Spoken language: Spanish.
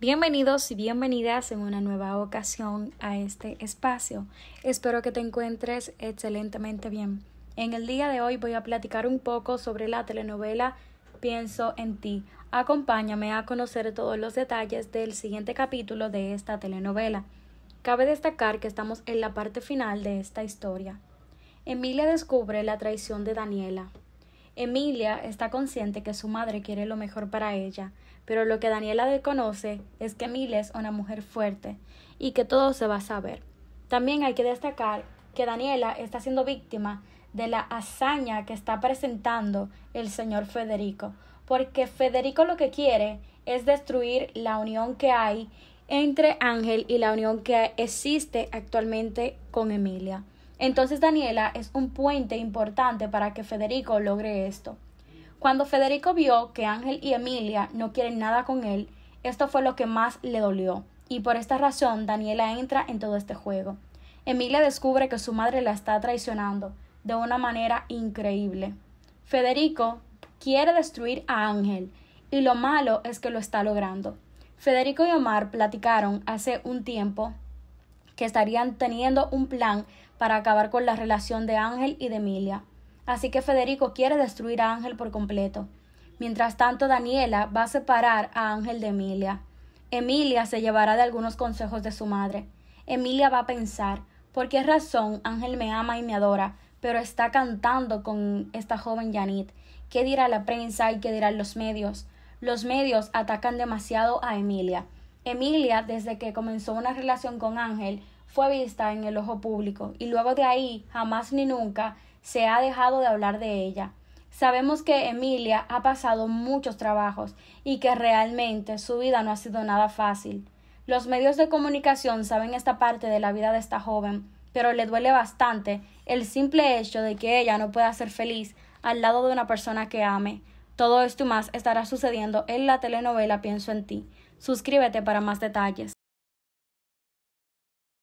Bienvenidos y bienvenidas en una nueva ocasión a este espacio. Espero que te encuentres excelentemente bien. En el día de hoy voy a platicar un poco sobre la telenovela Pienso en ti. Acompáñame a conocer todos los detalles del siguiente capítulo de esta telenovela. Cabe destacar que estamos en la parte final de esta historia. Emilia descubre la traición de Daniela, Emilia está consciente que su madre quiere lo mejor para ella, pero lo que Daniela desconoce es que Emilia es una mujer fuerte y que todo se va a saber. También hay que destacar que Daniela está siendo víctima de la hazaña que está presentando el señor Federico, porque Federico lo que quiere es destruir la unión que hay entre Ángel y la unión que existe actualmente con Emilia. Entonces Daniela es un puente importante para que Federico logre esto. Cuando Federico vio que Ángel y Emilia no quieren nada con él, esto fue lo que más le dolió, y por esta razón Daniela entra en todo este juego. Emilia descubre que su madre la está traicionando de una manera increíble. Federico quiere destruir a Ángel, y lo malo es que lo está logrando. Federico y Omar platicaron hace un tiempo que estarían teniendo un plan para acabar con la relación de Ángel y de Emilia. Así que Federico quiere destruir a Ángel por completo. Mientras tanto, Daniela va a separar a Ángel de Emilia. Emilia se llevará de algunos consejos de su madre. Emilia va a pensar ¿Por qué razón Ángel me ama y me adora, pero está cantando con esta joven Janet? ¿Qué dirá la prensa y qué dirán los medios? Los medios atacan demasiado a Emilia. Emilia, desde que comenzó una relación con Ángel, fue vista en el ojo público y luego de ahí jamás ni nunca se ha dejado de hablar de ella. Sabemos que Emilia ha pasado muchos trabajos y que realmente su vida no ha sido nada fácil. Los medios de comunicación saben esta parte de la vida de esta joven, pero le duele bastante el simple hecho de que ella no pueda ser feliz al lado de una persona que ame, todo esto más estará sucediendo en la telenovela Pienso en ti. Suscríbete para más detalles.